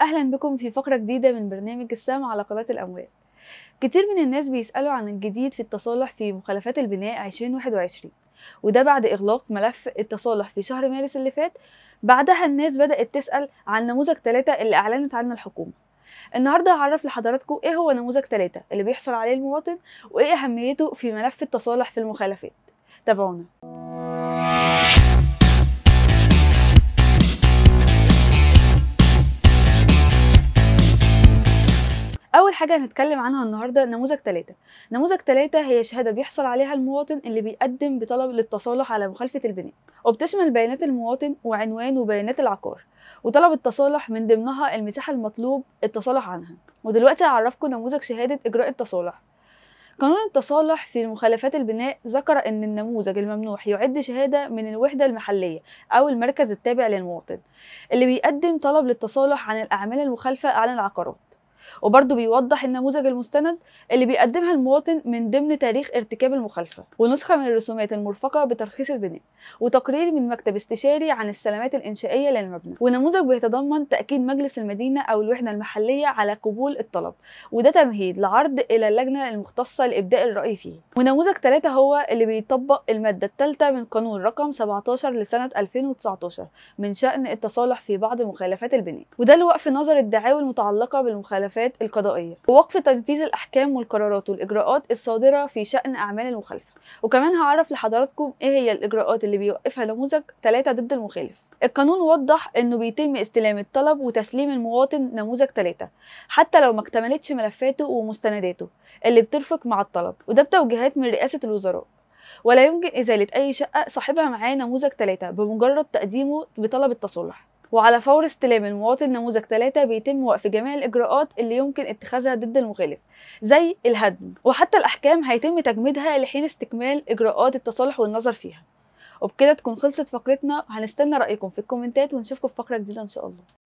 أهلا بكم في فقرة جديدة من برنامج السمع على قناة الأموال كتير من الناس بيسألوا عن الجديد في التصالح في مخالفات البناء 2021 وده بعد إغلاق ملف التصالح في شهر مارس اللي فات بعدها الناس بدأت تسأل عن نموذج 3 اللي أعلنت عنه الحكومة النهارده هعرف لحضراتكم ايه هو نموذج 3 اللي بيحصل عليه المواطن وايه اهميته في ملف التصالح في المخالفات تابعونا حاجة هنتكلم عنها النهاردة نموذج ثلاثة نموذج ثلاثة هي شهادة بيحصل عليها المواطن اللي بيقدم بطلب للتصالح على مخالفة البناء وبتشمل بيانات المواطن وعنوان وبيانات العقار وطلب التصالح من ضمنها المساحة المطلوب التصالح عنها ودلوقتي هعرفكم نموذج شهادة إجراء التصالح قانون التصالح في مخالفات البناء ذكر أن النموذج الممنوح يعد شهادة من الوحدة المحلية أو المركز التابع للمواطن اللي بيقدم طلب للتصالح عن الأعمال المخالفة عن العقارات وبرضه بيوضح النموذج المستند اللي بيقدمها المواطن من ضمن تاريخ ارتكاب المخالفه ونسخه من الرسومات المرفقه بترخيص البناء وتقرير من مكتب استشاري عن السلامات الانشائيه للمبنى ونموذج بيتضمن تاكيد مجلس المدينه او الوحده المحليه على قبول الطلب وده تمهيد لعرض الى اللجنه المختصه لابداء الراي فيه ونموذج ثلاثة هو اللي بيطبق الماده الثالثه من قانون رقم 17 لسنه 2019 من شان التصالح في بعض مخالفات البناء وده لوقف نظر الدعاوي المتعلقه بالمخالفات المخالفات القضائية ووقف تنفيذ الأحكام والقرارات والإجراءات الصادرة في شأن أعمال المخالفة وكمان هعرف لحضراتكم إيه هي الإجراءات اللي بيوقفها نموذج 3 ضد المخالف القانون وضح إنه بيتم استلام الطلب وتسليم المواطن نموذج 3 حتى لو ما اكتملتش ملفاته ومستنداته اللي بترفق مع الطلب وده بتوجيهات من رئاسة الوزراء ولا يمكن إزالة أي شقة صاحبها معاه نموذج 3 بمجرد تقديمه بطلب التصلح وعلى فور استلام المواطن نموذج 3 بيتم وقف جميع الإجراءات اللي يمكن اتخاذها ضد المخالف زي الهدم وحتى الأحكام هيتم تجميدها لحين استكمال إجراءات التصالح والنظر فيها وبكده تكون خلصت فقرتنا هنستنى رأيكم في الكومنتات ونشوفكم في فقرة جديدة إن شاء الله